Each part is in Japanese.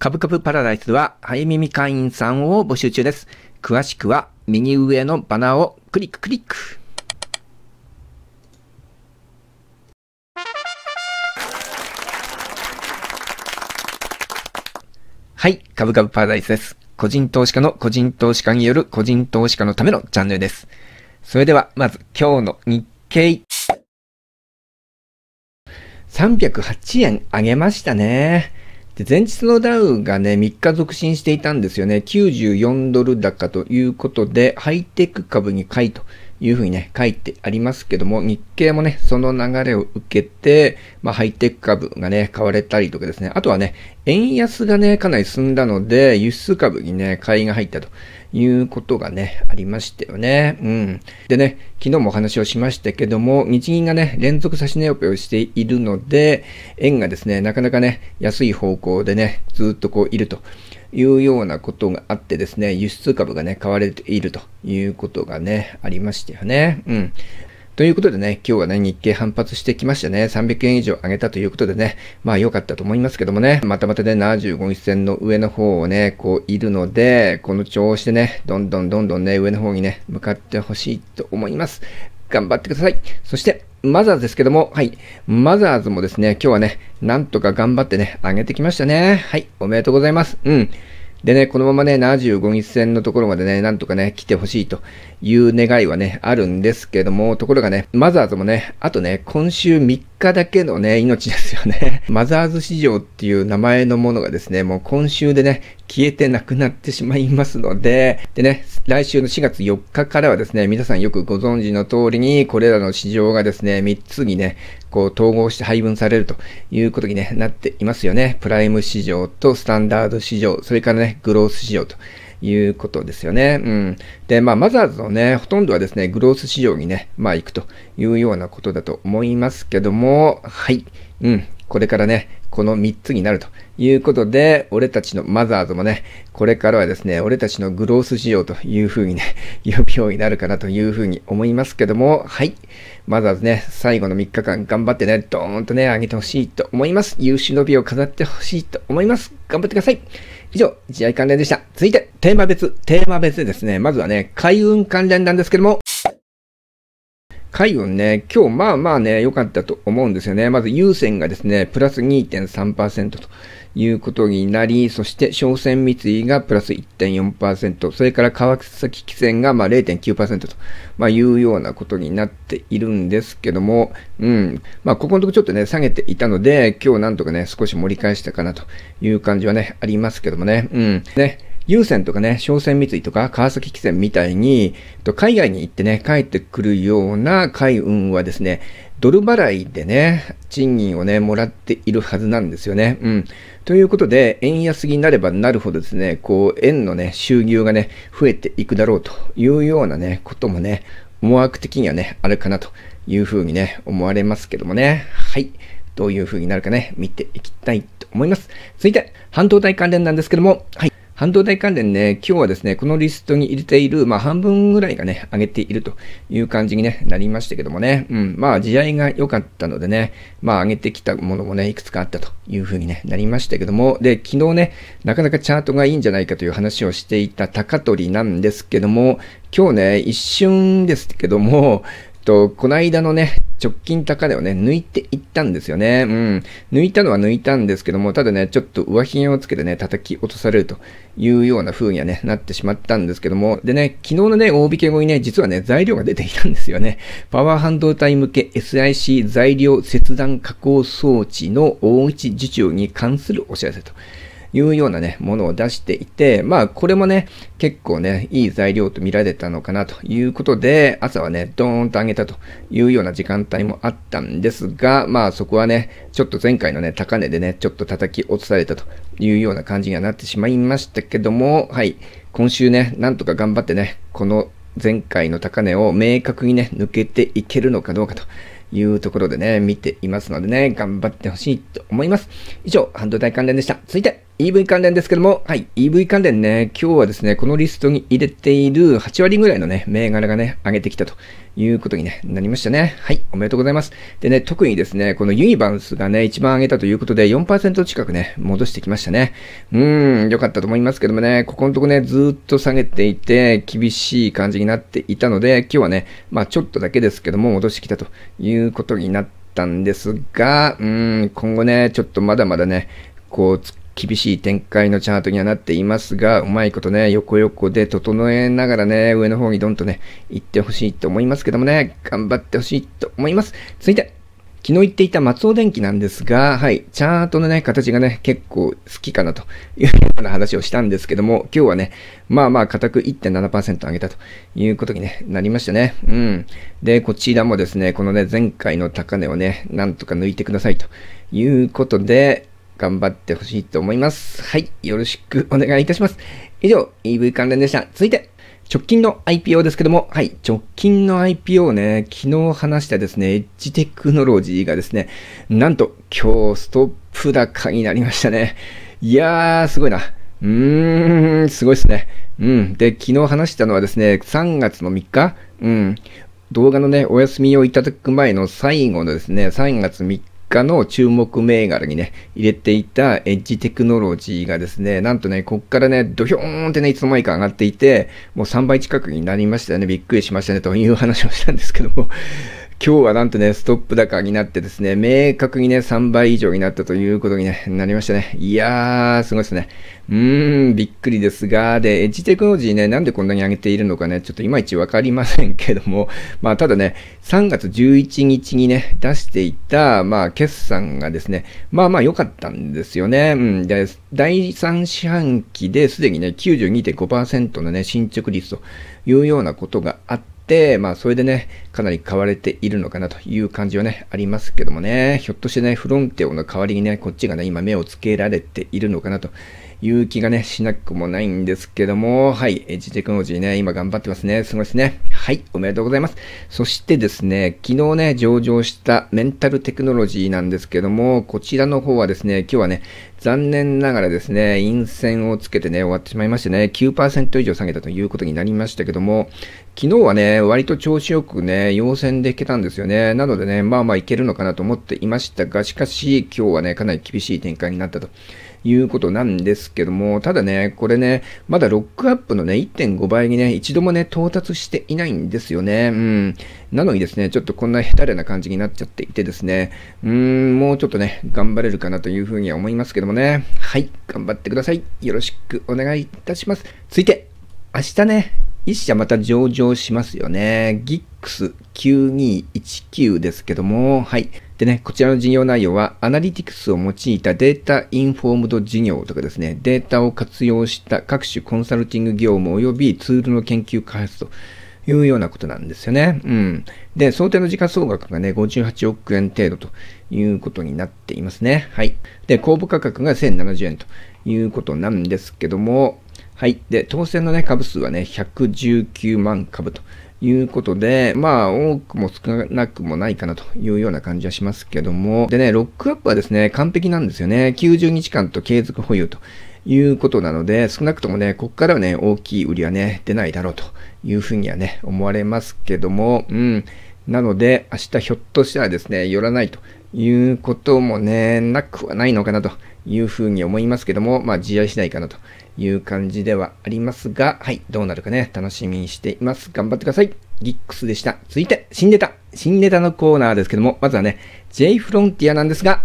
株ブパラダイスでは、早耳会員さんを募集中です。詳しくは、右上のバナーをクリッククリック。はい、株ブパラダイスです。個人投資家の個人投資家による個人投資家のためのチャンネルです。それでは、まず今日の日経。308円上げましたね。で前日のダウがね、3日続伸していたんですよね。94ドル高ということで、ハイテク株に買いというふうにね、書いてありますけども、日経もね、その流れを受けて、まあ、ハイテク株がね、買われたりとかですね、あとはね、円安がね、かなり進んだので、輸出株にね、買いが入ったということがね、ありましたよね。うん。でね、昨日もお話をしましたけども、日銀がね、連続指値オペをしているので、円がですね、なかなかね、安い方向でね、ずっとこういると。いうようなことがあってですね、輸出株がね、買われているということがね、ありましたよね。うん。ということでね、今日はね、日経反発してきましたね、300円以上上げたということでね、まあ良かったと思いますけどもね、またまたね、75日線の上の方をね、こういるので、この調子でね、どんどんどんどんね、上の方にね、向かってほしいと思います。頑張ってください。そして、マザーズですけども、はい。マザーズもですね、今日はね、なんとか頑張ってね、上げてきましたね。はい。おめでとうございます。うん。でね、このままね、75日線のところまでね、なんとかね、来てほしいという願いはね、あるんですけども、ところがね、マザーズもね、あとね、今週3日だけのね、命ですよね。マザーズ市場っていう名前のものがですね、もう今週でね、消えてなくなってしまいますので、でね、来週の4月4日からはですね、皆さんよくご存知の通りに、これらの市場がですね、3つにね、こう統合して配分されるということに、ね、なっていますよね。プライム市場とスタンダード市場、それからね、グロース市場と。いうことですよね。うん。で、まあ、マザーズのね、ほとんどはですね、グロース市場にね、まあ、行くというようなことだと思いますけども、はい。うん。これからね、この3つになるということで、俺たちのマザーズもね、これからはですね、俺たちのグロース仕様というふうにね、呼ぶようになるかなというふうに思いますけども、はい。マザーズね、最後の3日間頑張ってね、ドーンとね、上げてほしいと思います。優秀の美を飾ってほしいと思います。頑張ってください。以上、試合関連でした。続いて、テーマ別、テーマ別でですね、まずはね、海運関連なんですけども、海運ね、今日まあまあね、良かったと思うんですよね。まず優先がですね、プラス2.3%ということになり、そして商船三井がプラス1.4%、それから川崎汽船がまあ0.9%と、まあ、いうようなことになっているんですけども、うん、まあここのところちょっとね、下げていたので、今日なんとかね、少し盛り返したかなという感じはね、ありますけどもね、うん。ね優先とかね、商船三井とか川崎汽船みたいに、海外に行ってね、帰ってくるような海運はですね、ドル払いでね、賃金をね、もらっているはずなんですよね。うん。ということで、円安になればなるほどですね、こう、円のね、収入がね、増えていくだろうというようなね、こともね、思惑的にはね、あるかなというふうにね、思われますけどもね。はい。どういうふうになるかね、見ていきたいと思います。続いて、半導体関連なんですけども、はい。半導体関連ね、今日はですね、このリストに入れている、まあ、半分ぐらいがね、上げているという感じに、ね、なりましたけどもね、うん、まあ、地合いが良かったのでね、まあ、上げてきたものもね、いくつかあったというふうに、ね、なりましたけども、で、昨日ね、なかなかチャートがいいんじゃないかという話をしていた高取なんですけども、今日ね、一瞬ですけども、と、こないだのね、直近高値をね、抜いていったんですよね。うん。抜いたのは抜いたんですけども、ただね、ちょっと上品をつけてね、叩き落とされるというような風にはね、なってしまったんですけども、でね、昨日のね、大引け後にね、実はね、材料が出ていたんですよね。パワー半導体向け SIC 材料切断加工装置の大内受注に関するお知らせと。いうようなね、ものを出していて、まあこれもね、結構ね、いい材料と見られたのかなということで、朝はね、ドーンと上げたというような時間帯もあったんですが、まあそこはね、ちょっと前回のね、高値でね、ちょっと叩き落とされたというような感じにはなってしまいましたけども、はい、今週ね、なんとか頑張ってね、この前回の高値を明確にね、抜けていけるのかどうかというところでね、見ていますのでね、頑張ってほしいと思います。以上、半導体関連でした。続いて。EV 関連ですけども、はい、EV 関連ね、今日はですね、このリストに入れている8割ぐらいのね、銘柄がね、上げてきたということに、ね、なりましたね。はい、おめでとうございます。でね、特にですね、このユニバンスがね、一番上げたということで4%近くね、戻してきましたね。うーん、良かったと思いますけどもね、ここのとこね、ずっと下げていて、厳しい感じになっていたので、今日はね、まあちょっとだけですけども、戻してきたということになったんですが、うーん、今後ね、ちょっとまだまだね、こう、厳しい展開のチャートにはなっていますが、うまいことね、横横で整えながらね、上の方にどんとね、行ってほしいと思いますけどもね、頑張ってほしいと思います。続いて、昨日言っていた松尾電機なんですが、はい、チャートのね、形がね、結構好きかなというような話をしたんですけども、今日はね、まあまあ固く1.7%上げたということに、ね、なりましたね。うん。で、こちらもですね、このね、前回の高値をね、なんとか抜いてくださいということで、頑張ってほしいと思います。はい。よろしくお願いいたします。以上、EV 関連でした。続いて、直近の IPO ですけども、はい、直近の IPO ね、昨日話したですね、エッジテクノロジーがですね、なんと今日ストップ高になりましたね。いやー、すごいな。うーん、すごいですね。うん。で、昨日話したのはですね、3月の3日、うん。動画のね、お休みをいただく前の最後のですね、3月3家の注目銘柄にね、入れていたエッジテクノロジーがですね、なんとね、こっからね、ドヒョーンってね、いつの間にか上がっていて、もう3倍近くになりましたよね、びっくりしましたね、という話をしたんですけども今日はなんとね、ストップ高になってですね、明確にね、3倍以上になったということに、ね、なりましたね。いやー、すごいですね。うーん、びっくりですが、で、エッジテクノロジーね、なんでこんなに上げているのかね、ちょっといまいちわかりませんけども、まあ、ただね、3月11日にね、出していた、まあ、決算がですね、まあまあ良かったんですよね。うん、で、第3四半期ですでにね、92.5%のね、進捗率というようなことがあって、、まあ、それでね、かなり買われているのかなという感じはね、ありますけどもね、ひょっとしてね、フロンテオの代わりにね、こっちがね、今目をつけられているのかなという気がね、しなくもないんですけども、はい、エッジテクノロジーね、今頑張ってますね。すごいですね。はい、おめでとうございます。そしてですね、昨日ね、上場したメンタルテクノロジーなんですけども、こちらの方はですね、今日はね、残念ながらですね、陰線をつけてね、終わってしまいましてね、9%以上下げたということになりましたけども、昨日はね、割と調子よくね、陽線でいけたんですよね。なのでね、まあまあいけるのかなと思っていましたが、しかし、今日はね、かなり厳しい展開になったと。いうことなんですけども、ただね、これね、まだロックアップのね、1.5倍にね、一度もね、到達していないんですよね。うん。なのにですね、ちょっとこんなヘタレな感じになっちゃっていてですね、うーん、もうちょっとね、頑張れるかなというふうには思いますけどもね、はい、頑張ってください。よろしくお願いいたします。続いて、明日ね、1社また上場しますよね。GIX9219 ですけども、はい。でね、こちらの事業内容は、アナリティクスを用いたデータインフォームド事業とかですね、データを活用した各種コンサルティング業務及びツールの研究開発というようなことなんですよね。うん。で、想定の時価総額がね、58億円程度ということになっていますね。はい。で、公募価格が1070円ということなんですけども、はい。で、当選のね、株数はね、119万株ということで、まあ、多くも少なくもないかなというような感じはしますけども、でね、ロックアップはですね、完璧なんですよね。90日間と継続保有ということなので、少なくともね、ここからはね、大きい売りはね、出ないだろうというふうにはね、思われますけども、うん。なので、明日ひょっとしたらですね、寄らないということもね、なくはないのかなというふうに思いますけども、まあ、試合次第かなという感じではありますが、はい、どうなるかね、楽しみにしています。頑張ってください。ギックスでした。続いて、新ネタ。新ネタのコーナーですけども、まずはね、J フロンティアなんですが、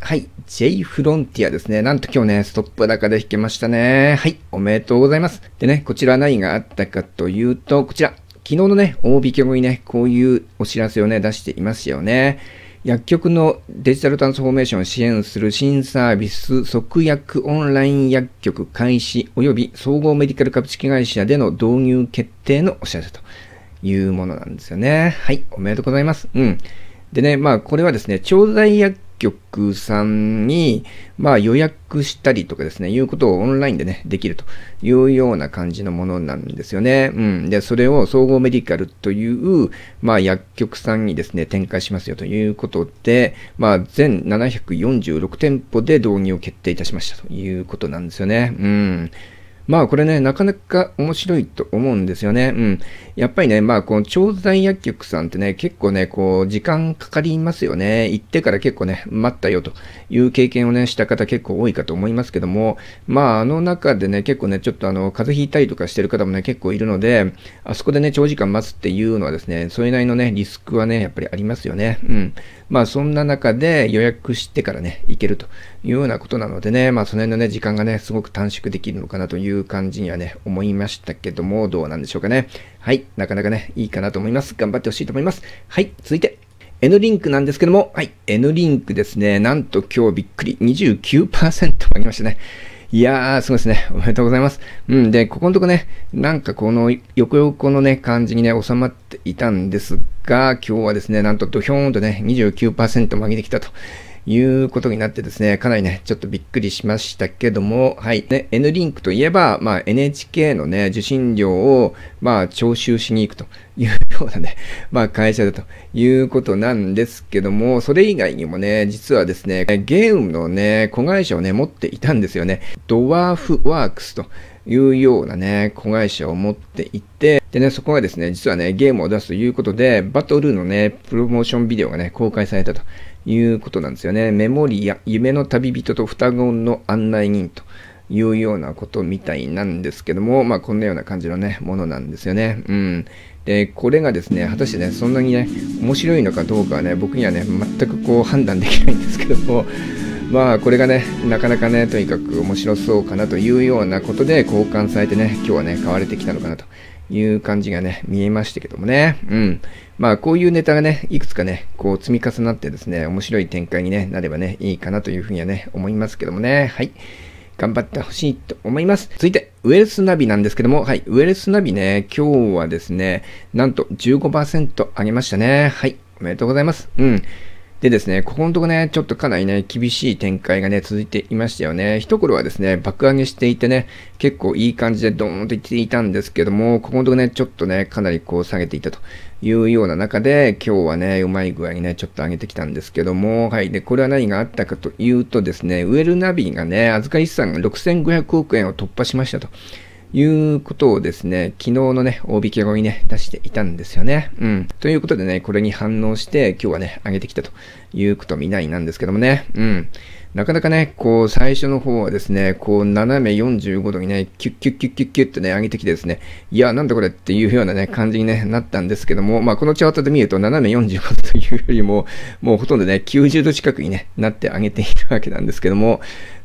はい。J フロンティアですね。なんと今日ね、ストップ高で弾けましたね。はい。おめでとうございます。でね、こちら何があったかというと、こちら。昨日のね、大引き後にね、こういうお知らせをね、出していますよね。薬局のデジタルトランスフォーメーションを支援する新サービス、即薬オンライン薬局開始及び総合メディカル株式会社での導入決定のお知らせというものなんですよね。はい、おめでとうございます。うん。でね、まあこれはですね、調剤薬局さんに、まあ、予約したりとかですね、いうことをオンラインでね、できるというような感じのものなんですよね。うん。で、それを総合メディカルという、まあ、薬局さんにですね、展開しますよということで、まあ、全746店舗で導入を決定いたしましたということなんですよね。うん。まあこれね、なかなか面白いと思うんですよね。うん。やっぱりね、まあこの調剤薬局さんってね、結構ね、こう、時間かかりますよね。行ってから結構ね、待ったよという経験をね、した方結構多いかと思いますけども、まああの中でね、結構ね、ちょっとあの、風邪ひいたりとかしてる方もね、結構いるので、あそこでね、長時間待つっていうのはですね、それなりのね、リスクはね、やっぱりありますよね。うん。まあそんな中で予約してからね、行けるというようなことなのでね、まあその辺のね、時間がね、すごく短縮できるのかなという感じにはね、思いましたけども、どうなんでしょうかね。はい、なかなかね、いいかなと思います。頑張ってほしいと思います。はい、続いて。N リンクなんですけども、はい、N リンクですね、なんと今日びっくり、29%上げましたね。いやー、すごいですね。おめでとうございます。うん、で、ここのとこね、なんかこの横横のね、感じにね、収まっていたんですが、今日はですね、なんとドヒョーンとね、29%曲げてきたと。いうことになってですね、かなりね、ちょっとびっくりしましたけども、はい。ね、N リンクといえば、まあ NHK のね、受信料を、まあ徴収しに行くというようなね、まあ会社だということなんですけども、それ以外にもね、実はですね、ゲームのね、子会社をね、持っていたんですよね。ドワーフワークスと。いうようなね、子会社を持っていて、でね、そこがですね、実はね、ゲームを出すということで、バトルのね、プロモーションビデオがね、公開されたということなんですよね。メモリア、夢の旅人と双子の案内人というようなことみたいなんですけども、まあ、こんなような感じのね、ものなんですよね。うん。で、これがですね、果たしてね、そんなにね、面白いのかどうかはね、僕にはね、全くこう判断できないんですけども、まあこれがねなかなかねとにかく面白そうかなというようなことで交換されてね今日はね買われてきたのかなという感じがね見えましたけどもねうんまあこういうネタがねいくつかねこう積み重なってですね面白い展開に、ね、なればねいいかなというふうにはね思いますけどもねはい頑張ってほしいと思います。続いて、ウェルスナビなんですけども、はい、ウェルスナビね、今日はですね、なんと15%上げましたね。はい、おめでとうございます。うん。でですね、ここのとこね、ちょっとかなりね、厳しい展開がね、続いていましたよね。一頃はですね、爆上げしていてね、結構いい感じでドーンと行っていたんですけども、ここのとこね、ちょっとね、かなりこう下げていたというような中で、今日はね、うまい具合にね、ちょっと上げてきたんですけども、はい。で、これは何があったかというとですね、ウェルナビがね、預かり資産が6500億円を突破しましたと。いうことをですね、昨日のね、大引け後にね、出していたんですよね。うん。ということでね、これに反応して、今日はね、上げてきたということみないなんですけどもね。うん。なかなかね、こう、最初の方はですね、こう、斜め45度にね、キュッキュッキュッキュッキュッとね、上げてきてですね、いや、なんだこれっていうようなね、感じに、ね、なったんですけども、まあ、このチャートで見ると、斜め45度というよりも、もうほとんどね、90度近くにね、なって上げているわけなんですけども、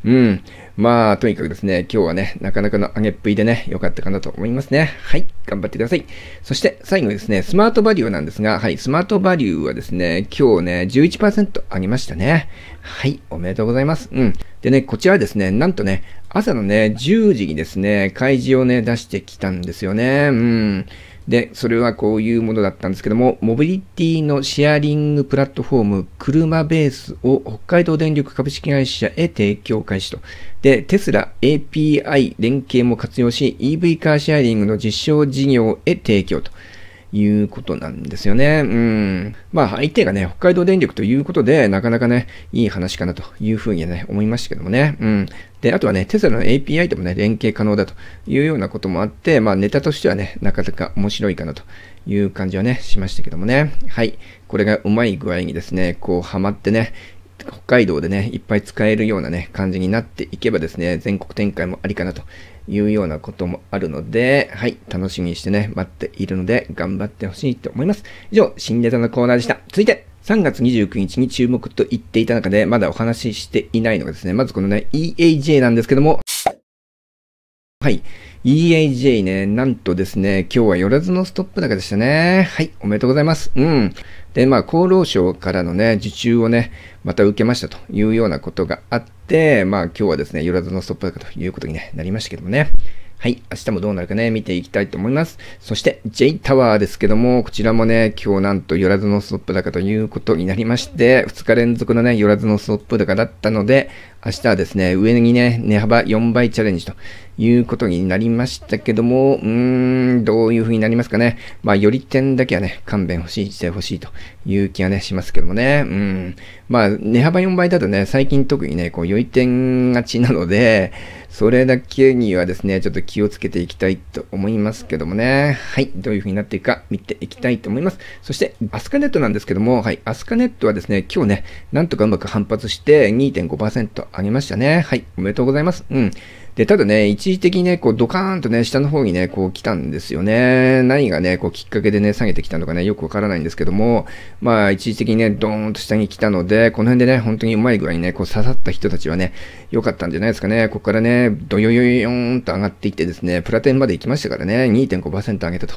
うん。まあ、とにかくですね、今日はね、なかなかの上げっぷりでね、良かったかなと思いますね。はい、頑張ってください。そして最後にですね、スマートバリューなんですが、はい、スマートバリューはですね、今日ね、11%上げましたね。はい、おめでとうございます。うん。でね、こちらですね、なんとね、朝のね、10時にですね、開示をね、出してきたんですよね。うん。で、それはこういうものだったんですけども、モビリティのシェアリングプラットフォーム、車ベースを北海道電力株式会社へ提供開始と。で、テスラ API 連携も活用し、EV カーシェアリングの実証事業へ提供と。いうことなんですよね。うん。まあ相手がね、北海道電力ということで、なかなかね、いい話かなというふうにね、思いましたけどもね。うん。で、あとはね、テザラの API ともね、連携可能だというようなこともあって、まあネタとしてはね、なかなか面白いかなという感じはね、しましたけどもね。はい。これがうまい具合にですね、こうはまってね、北海道でね、いっぱい使えるようなね、感じになっていけばですね、全国展開もありかなというようなこともあるので、はい、楽しみにしてね、待っているので、頑張ってほしいと思います。以上、新ネタのコーナーでした。続いて、3月29日に注目と言っていた中で、まだお話ししていないのがですね、まずこのね、EAJ なんですけども、はい、EAJ ね、なんとですね、今日は寄らずのストップ高でしたね。はい、おめでとうございます。うん。で、まあ、厚労省からのね、受注をね、また受けましたというようなことがあって、まあ、今日はですね、寄らずのストップ高ということに、ね、なりましたけどもね。はい、明日もどうなるかね、見ていきたいと思います。そして、J タワーですけども、こちらもね、今日なんと寄らずのストップ高ということになりまして、2日連続のね、寄らずのストップ高だったので、明日はですね、上にね、値幅4倍チャレンジということになりましたけども、うーん、どういう風になりますかね。まあ、より点だけはね、勘弁欲してほしいという気がね、しますけどもね。うん。まあ、値幅4倍だとね、最近特にね、こう、より点がちなので、それだけにはですね、ちょっと気をつけていきたいと思いますけどもね。はい、どういう風になっていくか見ていきたいと思います。そして、アスカネットなんですけども、はい、アスカネットはですね、今日ね、なんとかうまく反発して2.5%ありましたね。はい。おめでとうございます。うん。で、ただね、一時的にね、こう、ドカーンとね、下の方にね、こう来たんですよね。何がね、こう、きっかけでね、下げてきたのかね、よくわからないんですけども、まあ、一時的にね、ドーンと下に来たので、この辺でね、本当にうまい具合にね、こう、刺さった人たちはね、良かったんじゃないですかね。ここからね、ドヨヨヨーンと上がっていってですね、プラテンまで行きましたからね、2.5%上げたと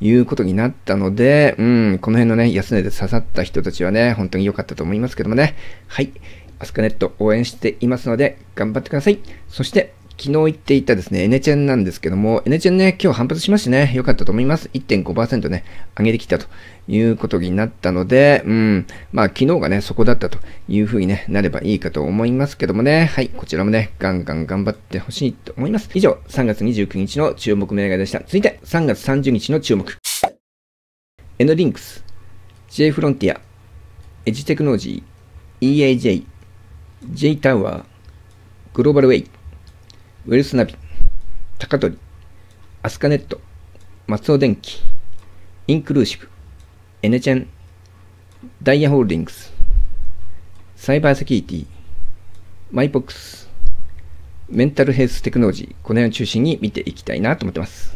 いうことになったので、うん、この辺のね、安値で刺さった人たちはね、本当に良かったと思いますけどもね。はい。アスカネット応援していますので、頑張ってください。そして、昨日言っていたですね、エネチェンなんですけども、エネチェンね、今日反発しましてね、良かったと思います。1.5%ね、上げてきたということになったので、うん、まあ昨日がね、そこだったというふうに、ね、なればいいかと思いますけどもね、はい、こちらもね、ガンガン頑張ってほしいと思います。以上、3月29日の注目銘柄でした。続いて、3月30日の注目。エノリンクス、J フロンティア、エジテクノロジー、EAJ、J タウワー、グローバルウェイ、ウェルスナビ、高取、アスカネット、松尾電機、インクルーシブ、エネチェン、ダイヤホールディングス、サイバーセキュリティ、マイボックス、メンタルヘルステクノロジー、この辺を中心に見ていきたいなと思ってます。